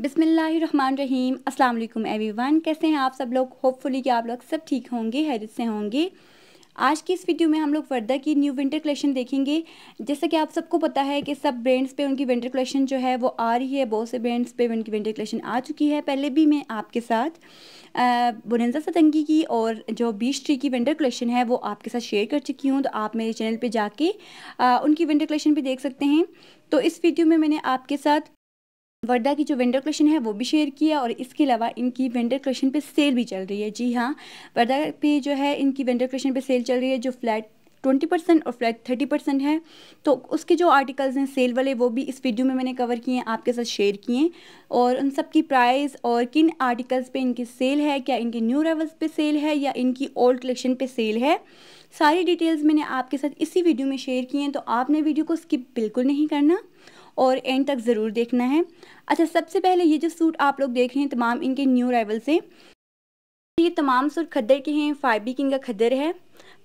बिसमीम अल्लाम every one कैसे हैं आप सब लोग होपफुली कि आप लोग सब ठीक होंगे हैरत से होंगे आज की इस वीडियो में हम लोग वर्दा की न्यू विंटर कलेक्शन देखेंगे जैसा कि आप सबको पता है कि सब ब्रांड्स पे उनकी विंटर कलेक्शन जो है वो आ रही है बहुत से ब्रांड्स पे उनकी विंटर कलेक्शन आ चुकी है पहले भी मैं आपके साथ बुनंजा सतंगी की और जो बीच ट्री की विंटर कलेक्शन है वो आपके साथ शेयर कर चुकी हूँ तो आप मेरे चैनल पर जाके उनकी विंटर कलेक्शन भी देख सकते हैं तो इस वीडियो में मैंने आपके साथ वर्दा की जो वेंडर कलेक्शन है वो भी शेयर किया और इसके अलावा इनकी वेंडर कलेक्शन पे सेल भी चल रही है जी हाँ वर्दा पे जो है इनकी वेंडर कलेक्शन पे सेल चल रही है जो फ्लैट ट्वेंटी परसेंट और फ्लैट थर्टी परसेंट है तो उसके जो आर्टिकल्स हैं सेल वाले वो भी इस वीडियो में मैंने कवर किए हैं आपके साथ शेयर किए हैं और उन सब की प्राइस और किन आर्टिकल्स पे इनकी सेल है क्या इनके न्यू रेवल्स पे सेल है या इनकी ओल्ड कलेक्शन पे सेल है सारी डिटेल्स मैंने आपके साथ इसी वीडियो में शेयर किए हैं तो आपने वीडियो को स्किप बिल्कुल नहीं करना और एंड तक ज़रूर देखना है अच्छा सबसे पहले ये जो सूट आप लोग देख रहे हैं तमाम इनके न्यू अरावल से ये तमाम सूट खद्दर के हैं फाइबी किंग का खद्दर है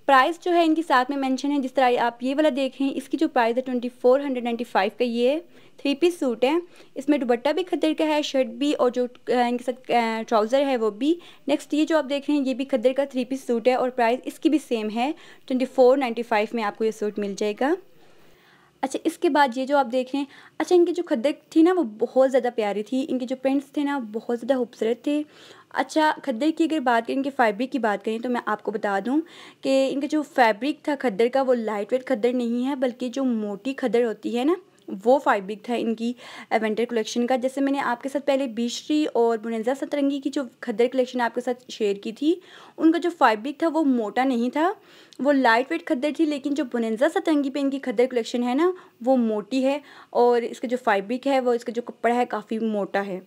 प्राइस जो है इनके साथ में मेंशन है जिस तरह आप ये वाला देख रहे हैं इसकी जो प्राइस है twenty four hundred ninety five का ये है थ्री पीस सूट है इसमें दुबट्टा भी खद्दर का है शर्ट भी और जो इनके साथ ट्राउज़र है वो भी नेक्स्ट ये जो आप देख रहे हैं ये भी खद्दर का थ्री पीस सूट है और प्राइस इसकी भी सेम है ट्वेंटी फोर नाइन्टी फाइव में आपको ये सूट मिल जाएगा अच्छा इसके बाद ये जो आप देख रहे हैं अच्छा इनकी जो खद्दे थी ना वो बहुत ज़्यादा प्यारी थी इनके जो प्रिंट्स थे ना बहुत ज़्यादा खूबसूरत थे अच्छा खद्दर की अगर बात करें इनके फैब्रिक की बात करें तो मैं आपको बता दूं कि इनका जो फैब्रिक था खद्दर का वो लाइट वेट खद्दर नहीं है बल्कि जो मोटी खद्दर होती है ना वो फाइब्रिक था इनकी एवेंटर कलेक्शन का जैसे मैंने आपके साथ पहले बीशरी और बुनजा सतरंगी की जो खद्दर कलेक्शन आपके साथ शेयर की थी उनका जो फाइब्रिक था वो मोटा नहीं था वो लाइट वेट खद्दर थी लेकिन जो बुनजा सतरंगी पे इनकी खद्दर कलेक्शन है ना वो मोटी है और इसका जो फाइब्रिक है वो इसका जो कपड़ा है काफ़ी मोटा है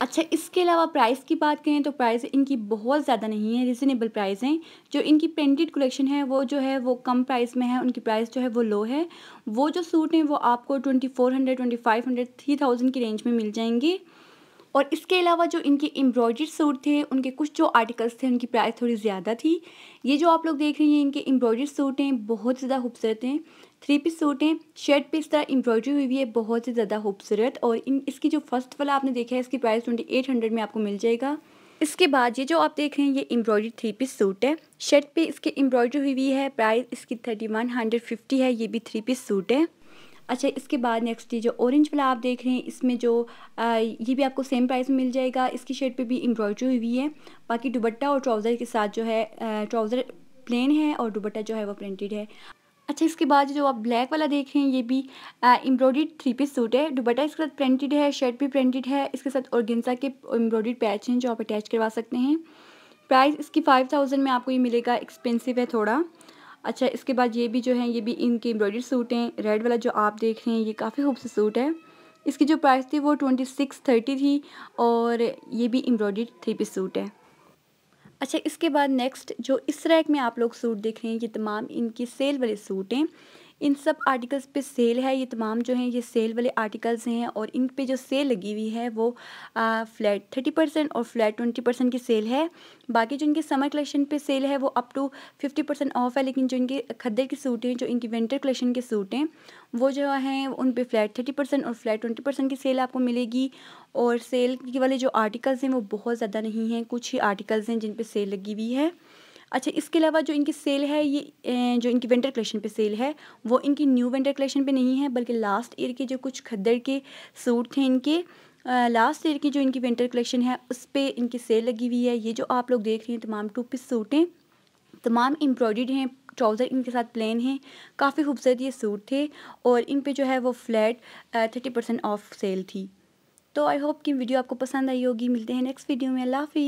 अच्छा इसके अलावा प्राइस की बात करें तो प्राइस इनकी बहुत ज़्यादा नहीं है रिजनेबल प्राइस हैं जो इनकी प्रिंटेड कलेक्शन है वो जो है वो कम प्राइस में है उनकी प्राइस जो है वो लो है वो जो सूट हैं वो आपको twenty four hundred twenty five hundred three thousand की रेंज में मिल जाएंगे और इसके अलावा जो इनके एम्ब्रॉयड सूट थे उनके कुछ जो आर्टिकल्स थे उनकी प्राइस थोड़ी ज़्यादा थी ये जो आप लोग देख रहे हैं इनके एम्ब्रॉयड सूट हैं बहुत ज़्यादा खूबसूरत हैं थ्री पीस सूट हैं शर्ट पे इस तरह एम्ब्रॉयड्री हुई हुई है बहुत ही ज़्यादा खूबसूरत और इन इसकी जो फर्स्ट वाला आपने देखा है इसकी प्राइस ट्वेंटी एट हंड्रेड में आपको मिल जाएगा इसके बाद ये जो आप देख रहे हैं ये एम्ब्रॉयडरी थ्री पीस सूट है शर्ट पे इसके एम्ब्रॉयड्री हुई हुई है प्राइस इसकी थर्टी वन हंड्रेड फिफ्टी है ये भी थ्री पीस सूट है अच्छा इसके बाद नेक्स्ट ये जो ऑरेंज वाला आप देख रहे हैं इसमें जो आ, ये भी आपको सेम प्राइस में मिल जाएगा इसकी शर्ट पे भी एम्ब्रॉयडरी हुई हुई है बाकी दुबट्टा और ट्राउज़र के साथ जो है ट्राउज़र प्लेन है और दुबट्टा जो है वो प्रिंटेड है अच्छा इसके बाद जो आप ब्लैक वाला देख रहे हैं ये भी एम्ब्रॉयड थ्री पीस सूट है दुबट्टा इसके साथ प्रिंटेड है शर्ट भी प्रिंटेड है इसके साथ ऑर्गेन्जा के एम्ब्रॉयड पैच हैं जो आप अटैच करवा सकते हैं प्राइस इसकी फाइव थाउजेंड में आपको ये मिलेगा एक्सपेंसिव है थोड़ा अच्छा इसके बाद ये भी जो है ये भी इनके एम्ब्रॉयडरी सूट हैं रेड वाला जो आप देख रहे हैं ये काफ़ी खूबसूरत सूट है इसकी जो प्राइस थी वो ट्वेंटी सिक्स थर्टी थी और ये भी एम्ब्रॉयडरी थ्री पीस सूट है अच्छा इसके बाद नेक्स्ट जो इस रैक में आप लोग सूट देख रहे हैं ये तमाम इनकी सेल वाले सूट हैं इन सब आर्टिकल्स पे सेल है ये तमाम जो हैं ये सेल वाले आर्टिकल्स हैं और इन पे जो सेल लगी हुई है वो आ, फ्लैट थर्टी परसेंट और फ्लैट ट्वेंटी परसेंट की सेल है बाकी जो इनके समर कलेक्शन पे सेल है वो up to fifty percent off है लेकिन जो इनके खद्दर के सूट हैं जो इनकी विंटर कलेक्शन के सूट हैं वो जो हैं उन पर फ्लैट थर्टी परसेंट और फ्लैट ट्वेंटी परसेंट की सेल आपको मिलेगी और सेल के वाले जो आर्टिकल्स हैं वो बहुत ज़्यादा नहीं हैं कुछ ही आर्टिकल्स हैं जिन पर सेल लगी हुई है अच्छा इसके अलावा जो इनकी सेल है ये जो इनकी विंटर कलेक्शन पे सेल है वो इनकी न्यू विंटर कलेक्शन पे नहीं है बल्कि लास्ट ईयर के जो कुछ खद्दर के सूट थे इनके लास्ट ईयर की जो इनकी विंटर कलेक्शन है उस पर इनकी सेल लगी हुई है ये जो आप लोग देख रहे हैं तमाम टू पीस सूटें तमाम एम्ब्रॉयड हैं ट्राउज़र इनके साथ प्लेन हैं काफ़ी खूबसूरत ये सूट थे और इन पे जो है वो flat thirty percent off sale थी तो आई होप कि वीडियो आपको पसंद आई होगी मिलते हैं नेक्स्ट वीडियो में अल्लाह हाफि